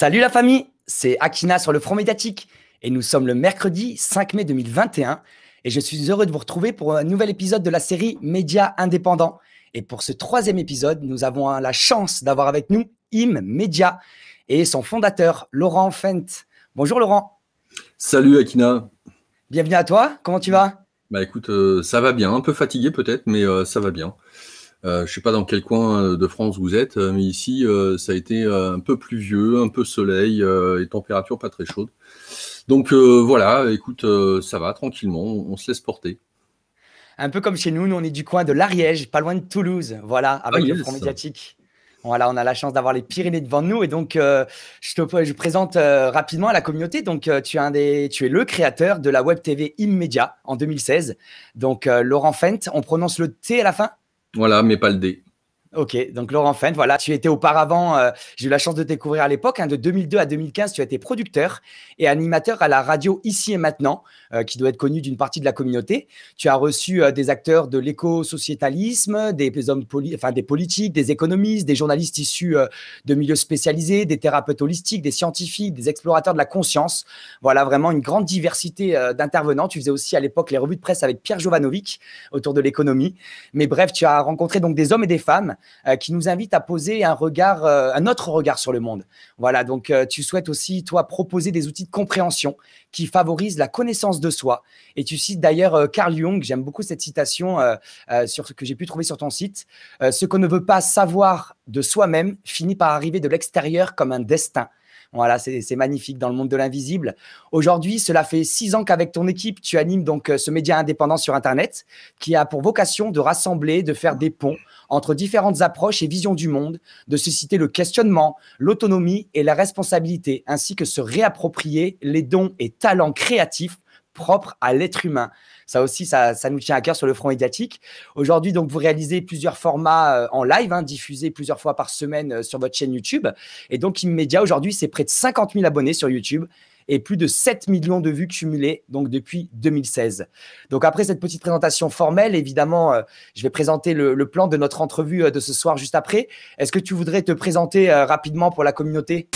Salut la famille, c'est Akina sur le front médiatique et nous sommes le mercredi 5 mai 2021 et je suis heureux de vous retrouver pour un nouvel épisode de la série Média Indépendant. Et pour ce troisième épisode, nous avons la chance d'avoir avec nous Im Media et son fondateur Laurent Fent. Bonjour Laurent. Salut Akina. Bienvenue à toi, comment tu vas Bah écoute, euh, ça va bien, un peu fatigué peut-être, mais euh, ça va bien. Euh, je ne sais pas dans quel coin euh, de France vous êtes, euh, mais ici, ça a été un peu pluvieux, un peu soleil et température pas très chaude. Donc voilà, écoute, ça va tranquillement, on, se laisse porter. Un peu comme chez nous, nous on est du coin de l'Ariège, pas loin de Toulouse, voilà, avec ah le front médiatique. Voilà, on a la chance d'avoir les Pyrénées devant nous et donc je te je présente rapidement à la communauté. Donc tu es un des, tu es le créateur de la web TV Immedia en 2016. Donc Laurent Fent, on prononce le T à la fin voilà, mais pas le dé. Ok, donc Laurent Fent, voilà, tu étais auparavant, euh, j'ai eu la chance de découvrir à l'époque, hein, de 2002 à 2015, tu as été producteur et animateur à la radio Ici et Maintenant, euh, qui doit être connue d'une partie de la communauté. Tu as reçu euh, des acteurs de l'éco-sociétalisme, des, hommes politiques, des économistes, des journalistes issus de milieux spécialisés, des thérapeutes holistiques, des scientifiques, des explorateurs de la conscience. Voilà, vraiment une grande diversité d'intervenants. Tu faisais aussi à l'époque les revues de presse avec Pierre Jovanovic autour de l'économie. Mais bref, tu as rencontré donc des hommes et des femmes euh, qui nous invite à poser un regard, euh, un autre regard sur le monde. Voilà, donc euh, tu souhaites aussi, toi, proposer des outils de compréhension qui favorisent la connaissance de soi. Et tu cites d'ailleurs Carl Jung, j'aime beaucoup cette citation sur, ce que j'ai pu trouver sur ton site. ce qu'on ne veut pas savoir de soi-même finit par arriver de l'extérieur comme un destin. Voilà, c'est magnifique dans le monde de l'invisible. Aujourd'hui, cela fait six ans qu'avec ton équipe, tu animes donc euh, ce média indépendant sur Internet qui a pour vocation de rassembler, de faire des ponts entre différentes approches et visions du monde, de susciter le questionnement, l'autonomie et la responsabilité, ainsi que se réapproprier les dons et talents créatifs propre à l'être humain. Ça aussi, ça, ça, nous tient à cœur sur le front médiatique. Aujourd'hui, donc, vous réalisez plusieurs formats euh, en live, hein, diffusés plusieurs fois par semaine euh, sur votre chaîne YouTube. Et donc, Immedia, aujourd'hui, c'est près de 50 000 abonnés sur YouTube et plus de 7 millions de vues cumulées donc depuis 2016. Donc après cette petite présentation formelle, évidemment, euh, je vais présenter le, plan de notre entrevue de ce soir juste après. Est-ce que tu voudrais te présenter rapidement pour la communauté